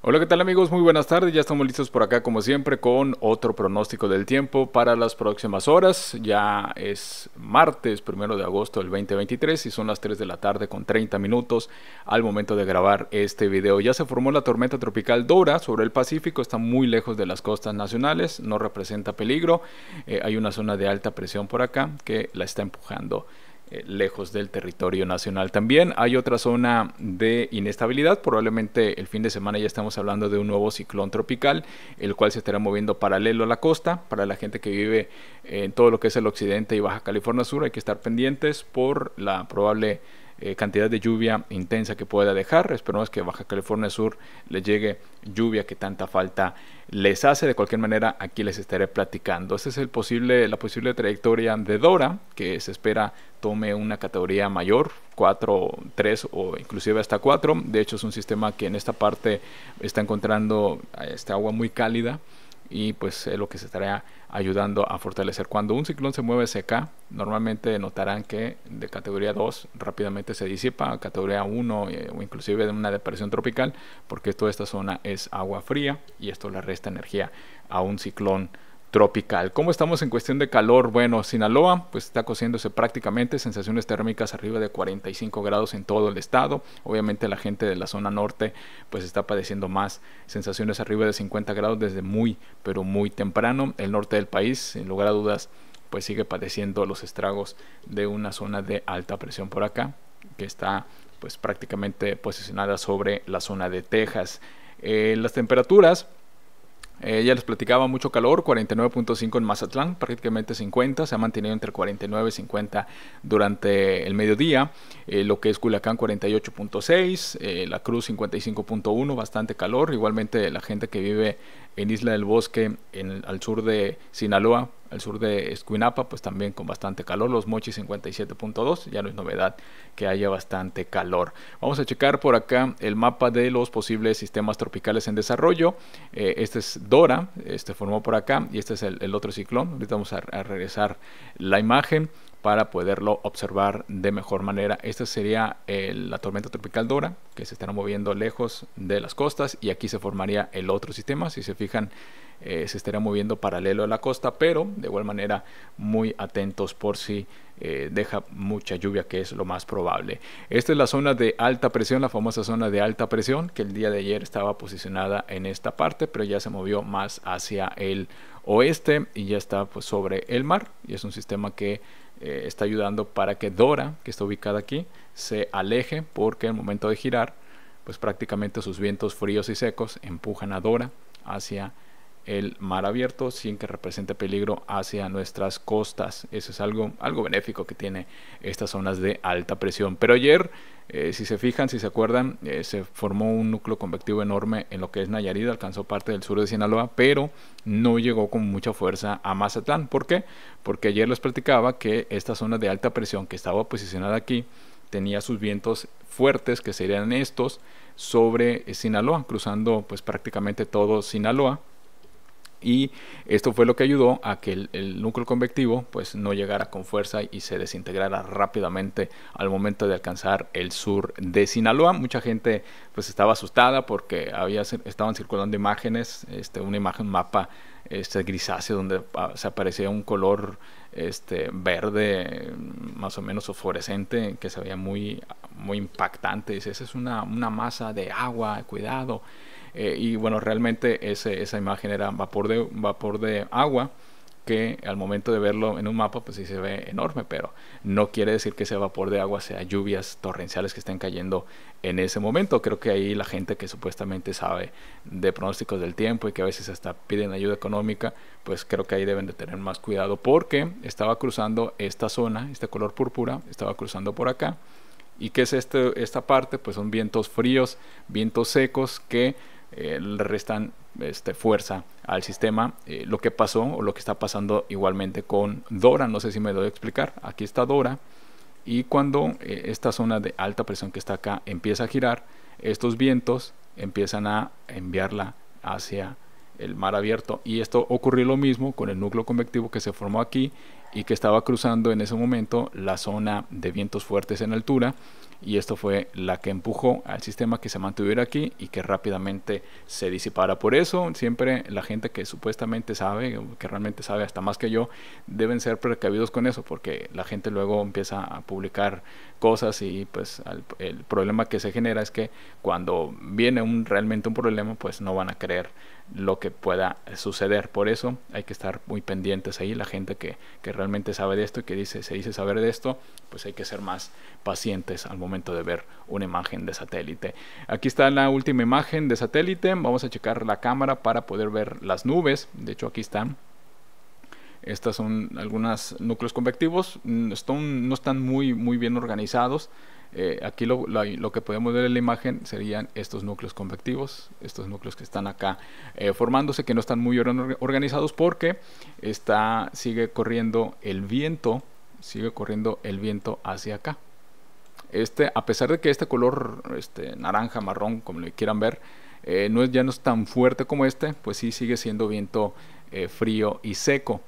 Hola, ¿qué tal amigos? Muy buenas tardes. Ya estamos listos por acá como siempre con otro pronóstico del tiempo para las próximas horas. Ya es martes, primero de agosto del 2023 y son las 3 de la tarde con 30 minutos al momento de grabar este video. Ya se formó la tormenta tropical Dora sobre el Pacífico, está muy lejos de las costas nacionales, no representa peligro. Eh, hay una zona de alta presión por acá que la está empujando eh, lejos del territorio nacional. También hay otra zona de inestabilidad, probablemente el fin de semana ya estamos hablando de un nuevo ciclón tropical, el cual se estará moviendo paralelo a la costa. Para la gente que vive en todo lo que es el occidente y Baja California Sur, hay que estar pendientes por la probable eh, cantidad de lluvia intensa que pueda dejar. Esperamos que Baja California Sur les llegue lluvia que tanta falta les hace. De cualquier manera, aquí les estaré platicando. Esta es el posible, la posible trayectoria de Dora, que se espera tome una categoría mayor, 4, 3 o inclusive hasta 4. De hecho, es un sistema que en esta parte está encontrando esta agua muy cálida y pues es lo que se estará ayudando a fortalecer. Cuando un ciclón se mueve seca, normalmente notarán que de categoría 2 rápidamente se disipa a categoría 1 eh, o inclusive de una depresión tropical, porque toda esta zona es agua fría y esto le resta energía a un ciclón tropical. ¿Cómo estamos en cuestión de calor? Bueno, Sinaloa pues está cociéndose prácticamente sensaciones térmicas arriba de 45 grados en todo el estado. Obviamente la gente de la zona norte pues está padeciendo más sensaciones arriba de 50 grados desde muy pero muy temprano. El norte del país, sin lugar a dudas, pues sigue padeciendo los estragos de una zona de alta presión por acá que está pues prácticamente posicionada sobre la zona de Texas. Eh, las temperaturas eh, ya les platicaba mucho calor, 49.5 en Mazatlán, prácticamente 50, se ha mantenido entre 49 y 50 durante el mediodía, eh, lo que es Culiacán 48.6, eh, La Cruz 55.1, bastante calor, igualmente la gente que vive en Isla del Bosque, al sur de Sinaloa, al sur de Escuinapa, pues también con bastante calor. Los Mochis 57.2, ya no es novedad que haya bastante calor. Vamos a checar por acá el mapa de los posibles sistemas tropicales en desarrollo. Eh, este es Dora, este formó por acá y este es el, otro ciclón. Ahorita vamos a regresar la imagen para poderlo observar de mejor manera. Esta sería eh, la tormenta tropical Dora, que se estará moviendo lejos de las costas y aquí se formaría el otro sistema. Si se fijan, eh, se estará moviendo paralelo a la costa, pero de igual manera muy atentos por si eh, deja mucha lluvia, que es lo más probable. Esta es la zona de alta presión, la famosa zona de alta presión, que el día de ayer estaba posicionada en esta parte, pero ya se movió más hacia el oeste y ya está pues, sobre el mar y es un sistema que eh, está ayudando para que Dora, que está ubicada aquí, se aleje porque al momento de girar, pues prácticamente sus vientos fríos y secos empujan a Dora hacia el mar abierto sin que represente peligro hacia nuestras costas. Eso es algo, algo benéfico que tiene estas zonas de alta presión. Pero ayer, eh, si se fijan, si se acuerdan, eh, se formó un núcleo convectivo enorme en lo que es Nayarit, alcanzó parte del sur de Sinaloa, pero no llegó con mucha fuerza a Mazatlán. ¿Por qué? Porque ayer les platicaba que esta zona de alta presión que estaba posicionada aquí, tenía sus vientos fuertes, que serían estos, sobre Sinaloa, cruzando pues prácticamente todo Sinaloa, y esto fue lo que ayudó a que el, núcleo convectivo pues no llegara con fuerza y se desintegrara rápidamente al momento de alcanzar el sur de Sinaloa. Mucha gente pues estaba asustada porque había, estaban circulando imágenes, este, una imagen, mapa este, grisáceo donde ah, se aparecía un color este, verde mm, más o menos fosforescente que se veía muy, muy impactantes. Esa es una, una masa de agua, cuidado. Eh, y bueno, realmente esa imagen era vapor de, vapor de agua que al momento de verlo en un mapa, pues sí se ve enorme, pero no quiere decir que ese vapor de agua sea lluvias torrenciales que estén cayendo en ese momento. Creo que ahí la gente que supuestamente sabe de pronósticos del tiempo y que a veces hasta piden ayuda económica, pues creo que ahí deben de tener más cuidado porque estaba cruzando esta zona, este color púrpura, estaba cruzando por acá ¿Y qué es este, esta parte? Pues son vientos fríos, vientos secos que eh, le restan este, fuerza al sistema. Eh, lo que pasó o lo que está pasando igualmente con Dora, no sé si me doy a explicar. Aquí está Dora. Y cuando eh, esta zona de alta presión que está acá empieza a girar, estos vientos empiezan a enviarla hacia el mar abierto. Y esto ocurrió lo mismo con el núcleo convectivo que se formó aquí y que estaba cruzando en ese momento la zona de vientos fuertes en altura y esto fue la que empujó al sistema que se mantuviera aquí y que rápidamente se disipara. Por eso siempre la gente que supuestamente sabe, que realmente sabe hasta más que yo, deben ser precavidos con eso porque la gente luego empieza a publicar cosas y pues el problema que se genera es que cuando viene un, realmente un problema pues no van a creer lo que pueda suceder. Por eso hay que estar muy pendientes ahí. La gente que, que realmente sabe de esto y que dice, se dice saber de esto, pues hay que ser más pacientes al momento momento de ver una imagen de satélite. Aquí está la última imagen de satélite. Vamos a checar la cámara para poder ver las nubes. De hecho, aquí están. Estas son algunos núcleos convectivos. Mm, no están muy, muy bien organizados. Eh, aquí lo, que podemos ver en la imagen serían estos núcleos convectivos, estos núcleos que están acá eh, formándose, que no están muy organizados porque está, sigue corriendo el viento, sigue corriendo el viento hacia acá. Este, a pesar de que este color este, naranja, marrón, como le quieran ver, eh, no ya no es tan fuerte como este, pues sí sigue siendo viento eh, frío y seco,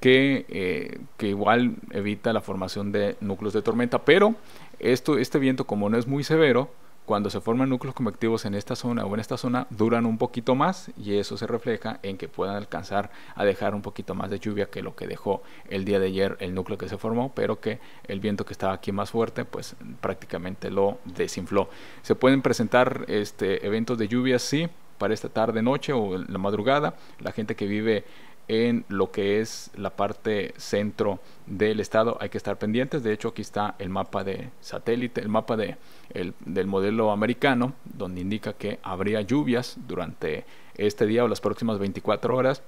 que, eh, que, igual evita la formación de núcleos de tormenta. Pero esto, este viento, como no es muy severo, cuando se forman núcleos convectivos en esta zona o en esta zona, duran un poquito más y eso se refleja en que puedan alcanzar a dejar un poquito más de lluvia que lo que dejó el día de ayer el núcleo que se formó, pero que el viento que estaba aquí más fuerte, pues prácticamente lo desinfló. Se pueden presentar este, eventos de lluvia, sí, para esta tarde, noche o la madrugada. La gente que vive en lo que es la parte centro del estado hay que estar pendientes de hecho aquí está el mapa de satélite el mapa de, el, del modelo americano donde indica que habría lluvias durante este día o las próximas 24 horas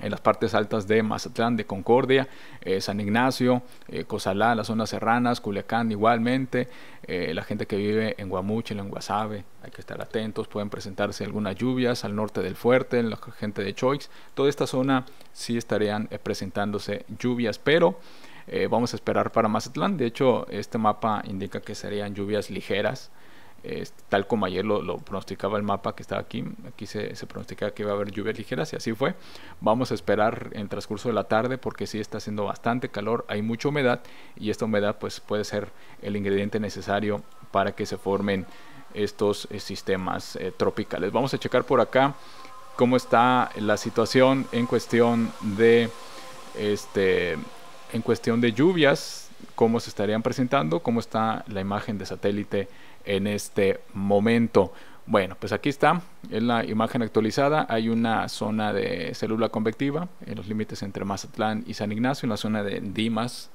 en las partes altas de Mazatlán, de Concordia, eh, San Ignacio, eh, Cozalá, las zonas serranas, Culiacán igualmente, eh, la gente que vive en Guamuchil, en Guasave, hay que estar atentos, pueden presentarse algunas lluvias al norte del fuerte, en la gente de Choix, toda esta zona sí estarían presentándose lluvias, pero vamos a esperar para Mazatlán, de hecho este mapa indica que serían lluvias ligeras, tal como ayer lo, pronosticaba el mapa que estaba aquí, aquí se, pronosticaba que iba a haber lluvias ligeras y así fue. Vamos a esperar en el transcurso de la tarde porque sí está haciendo bastante calor, hay mucha humedad y esta humedad pues puede ser el ingrediente necesario para que se formen estos eh, sistemas eh, tropicales. Vamos a checar por acá cómo está la situación en cuestión de este en cuestión de lluvias, cómo se estarían presentando, cómo está la imagen de satélite en este momento. Bueno, pues aquí está, en la imagen actualizada hay una zona de célula convectiva en los límites entre Mazatlán y San Ignacio, en la zona de Dimas.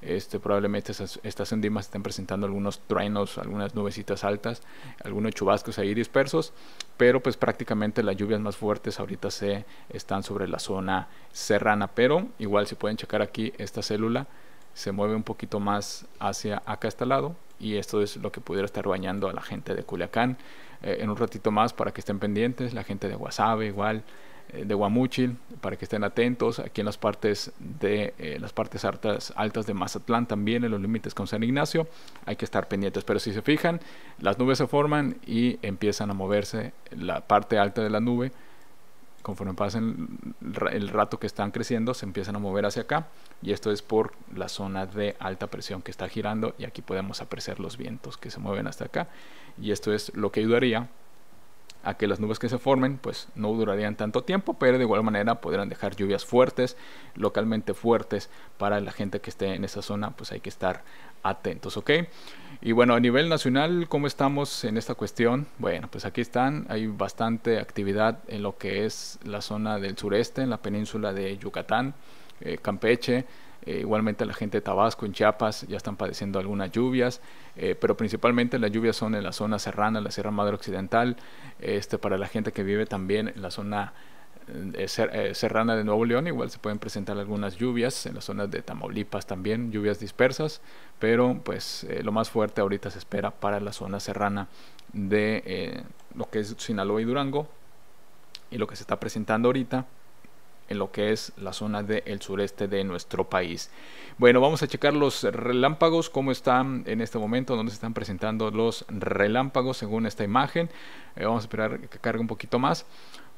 Este, probablemente estas, en Dimas estén presentando algunos truenos, algunas nubecitas altas, algunos chubascos ahí dispersos, pero pues prácticamente las lluvias más fuertes ahorita se están sobre la zona serrana, pero igual si pueden checar aquí esta célula se mueve un poquito más hacia acá este lado, y esto es lo que pudiera estar bañando a la gente de Culiacán. Eh, en un ratito más para que estén pendientes, la gente de Guasave igual, eh, de Guamuchil, para que estén atentos, aquí en las partes de eh, las partes altas, altas de Mazatlán también, en los límites con San Ignacio, hay que estar pendientes. Pero si se fijan, las nubes se forman y empiezan a moverse la parte alta de la nube conforme pasen el rato que están creciendo, se empiezan a mover hacia acá. Y esto es por la zona de alta presión que está girando. Y aquí podemos apreciar los vientos que se mueven hasta acá. Y esto es lo que ayudaría a que las nubes que se formen pues no durarían tanto tiempo, pero de igual manera podrán dejar lluvias fuertes, localmente fuertes para la gente que esté en esa zona, pues hay que estar atentos, ¿ok? Y bueno, a nivel nacional, ¿cómo estamos en esta cuestión? Bueno, pues aquí están, hay bastante actividad en lo que es la zona del sureste, en la península de Yucatán, eh, Campeche, eh, igualmente la gente de Tabasco, en Chiapas, ya están padeciendo algunas lluvias, eh, pero principalmente las lluvias son en la zona serrana, la Sierra Madre Occidental, este, para la gente que vive también en la zona eh, serrana de Nuevo León, igual se pueden presentar algunas lluvias en las zonas de Tamaulipas también, lluvias dispersas, pero pues lo más fuerte ahorita se espera para la zona serrana de lo que es Sinaloa y Durango y lo que se está presentando ahorita en lo que es la zona del sureste de nuestro país. Bueno, vamos a checar los relámpagos, cómo están en este momento, dónde se están presentando los relámpagos según esta imagen. Eh, vamos a esperar que cargue un poquito más.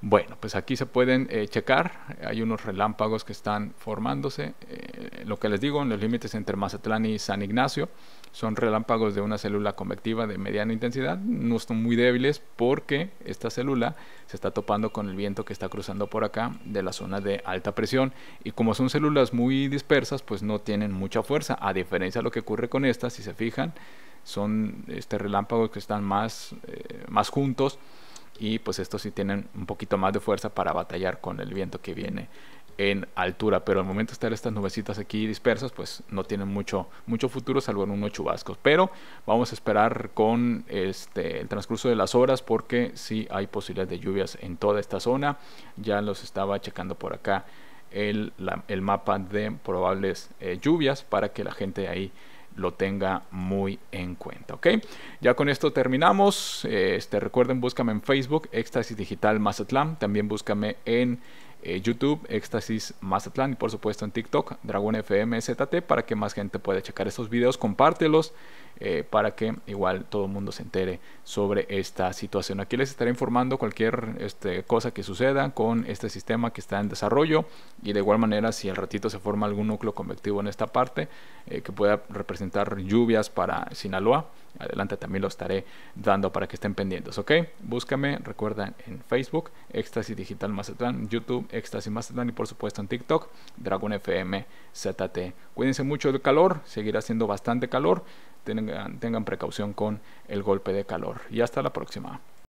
Bueno, pues aquí se pueden eh, checar, hay unos relámpagos que están formándose, eh, lo que les digo, en los límites entre Mazatlán y San Ignacio son relámpagos de una célula convectiva de mediana intensidad, no son muy débiles porque esta célula se está topando con el viento que está cruzando por acá de la zona de alta presión y como son células muy dispersas pues no tienen mucha fuerza, a diferencia de lo que ocurre con estas, si se fijan, son este relámpagos que están más, eh, más juntos y pues estos sí tienen un poquito más de fuerza para batallar con el viento que viene en altura, pero al momento de estar estas nubecitas aquí dispersas, pues no tienen mucho, mucho futuro, salvo en unos chubascos. Pero vamos a esperar con este, el transcurso de las horas porque sí hay posibilidades de lluvias en toda esta zona. Ya los estaba checando por acá el, mapa de probables eh, lluvias para que la gente ahí lo tenga muy en cuenta. ¿ok? Ya con esto terminamos. Este, recuerden, búscame en Facebook, Éxtasis Digital Mazatlán. También búscame en eh, YouTube, Éxtasis Mazatlán y por supuesto en TikTok, Dragon FM ZT, para que más gente pueda checar estos videos, compártelos eh, para que igual todo el mundo se entere sobre esta situación. Aquí les estaré informando cualquier este, cosa que suceda con este sistema que está en desarrollo y de igual manera si al ratito se forma algún núcleo convectivo en esta parte eh, que pueda representar lluvias para Sinaloa adelante también lo estaré dando para que estén pendientes, ¿ok? Búscame, recuerdan en Facebook, Éxtasis Digital Mazatlán, YouTube, Éxtasis Mazatlán y por supuesto en TikTok, Dragon FM ZT. Cuídense mucho del calor, seguirá siendo bastante calor, tengan precaución con el golpe de calor y hasta la próxima.